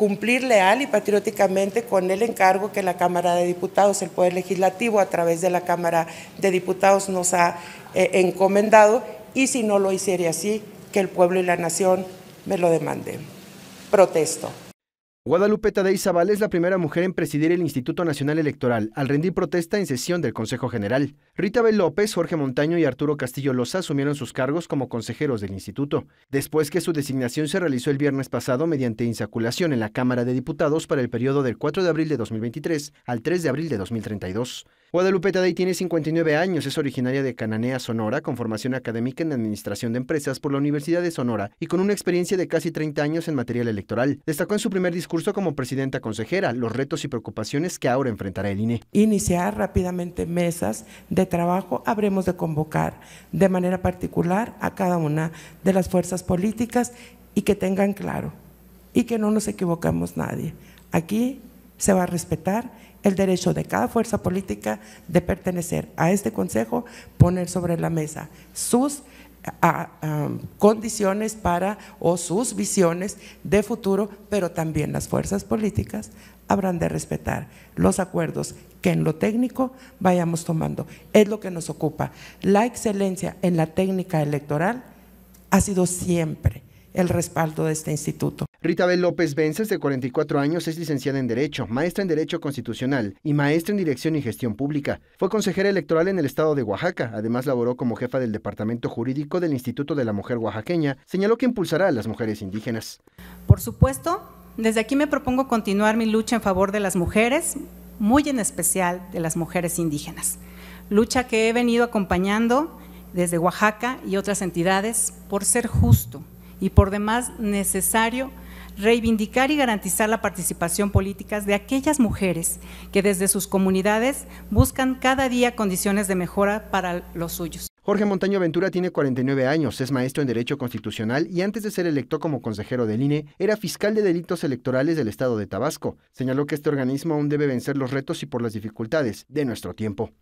cumplir leal y patrióticamente con el encargo que la Cámara de Diputados, el Poder Legislativo, a través de la Cámara de Diputados nos ha eh, encomendado y si no lo hiciera así, que el pueblo y la nación me lo demanden. Protesto. Guadalupe Tadei Zaval es la primera mujer en presidir el Instituto Nacional Electoral al rendir protesta en sesión del Consejo General. Rita Bel López, Jorge Montaño y Arturo Castillo Loza asumieron sus cargos como consejeros del instituto, después que su designación se realizó el viernes pasado mediante insaculación en la Cámara de Diputados para el periodo del 4 de abril de 2023 al 3 de abril de 2032. Guadalupe Tadei tiene 59 años, es originaria de Cananea, Sonora, con formación académica en Administración de Empresas por la Universidad de Sonora y con una experiencia de casi 30 años en material electoral. Destacó en su primer discurso como presidenta consejera los retos y preocupaciones que ahora enfrentará el INE. Iniciar rápidamente mesas de trabajo, habremos de convocar de manera particular a cada una de las fuerzas políticas y que tengan claro y que no nos equivocamos nadie. Aquí se va a respetar el derecho de cada fuerza política de pertenecer a este Consejo, poner sobre la mesa sus ah, ah, um, condiciones para o sus visiones de futuro, pero también las fuerzas políticas habrán de respetar los acuerdos que en lo técnico vayamos tomando. Es lo que nos ocupa. La excelencia en la técnica electoral ha sido siempre el respaldo de este instituto. Rita B. López Vences, de 44 años, es licenciada en Derecho, maestra en Derecho Constitucional y maestra en Dirección y Gestión Pública. Fue consejera electoral en el estado de Oaxaca. Además, laboró como jefa del Departamento Jurídico del Instituto de la Mujer Oaxaqueña. Señaló que impulsará a las mujeres indígenas. Por supuesto, desde aquí me propongo continuar mi lucha en favor de las mujeres, muy en especial de las mujeres indígenas. Lucha que he venido acompañando desde Oaxaca y otras entidades por ser justo y por demás necesario reivindicar y garantizar la participación política de aquellas mujeres que desde sus comunidades buscan cada día condiciones de mejora para los suyos. Jorge Montaño Ventura tiene 49 años, es maestro en Derecho Constitucional y antes de ser electo como consejero del INE, era fiscal de delitos electorales del estado de Tabasco. Señaló que este organismo aún debe vencer los retos y por las dificultades de nuestro tiempo.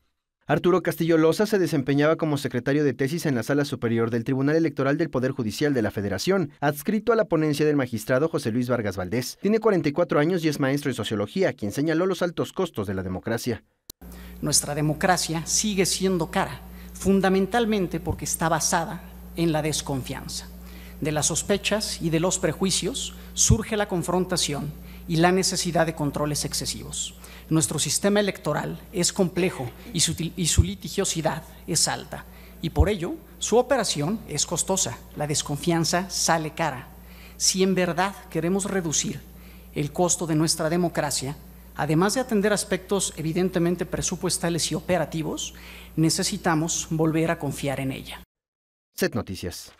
Arturo Castillo Loza se desempeñaba como secretario de tesis en la Sala Superior del Tribunal Electoral del Poder Judicial de la Federación, adscrito a la ponencia del magistrado José Luis Vargas Valdés. Tiene 44 años y es maestro en sociología, quien señaló los altos costos de la democracia. Nuestra democracia sigue siendo cara, fundamentalmente porque está basada en la desconfianza de las sospechas y de los prejuicios surge la confrontación y la necesidad de controles excesivos. Nuestro sistema electoral es complejo y su, litigiosidad es alta, y por ello su operación es costosa, la desconfianza sale cara. Si en verdad queremos reducir el costo de nuestra democracia, además de atender aspectos evidentemente presupuestales y operativos, necesitamos volver a confiar en ella. Set Noticias.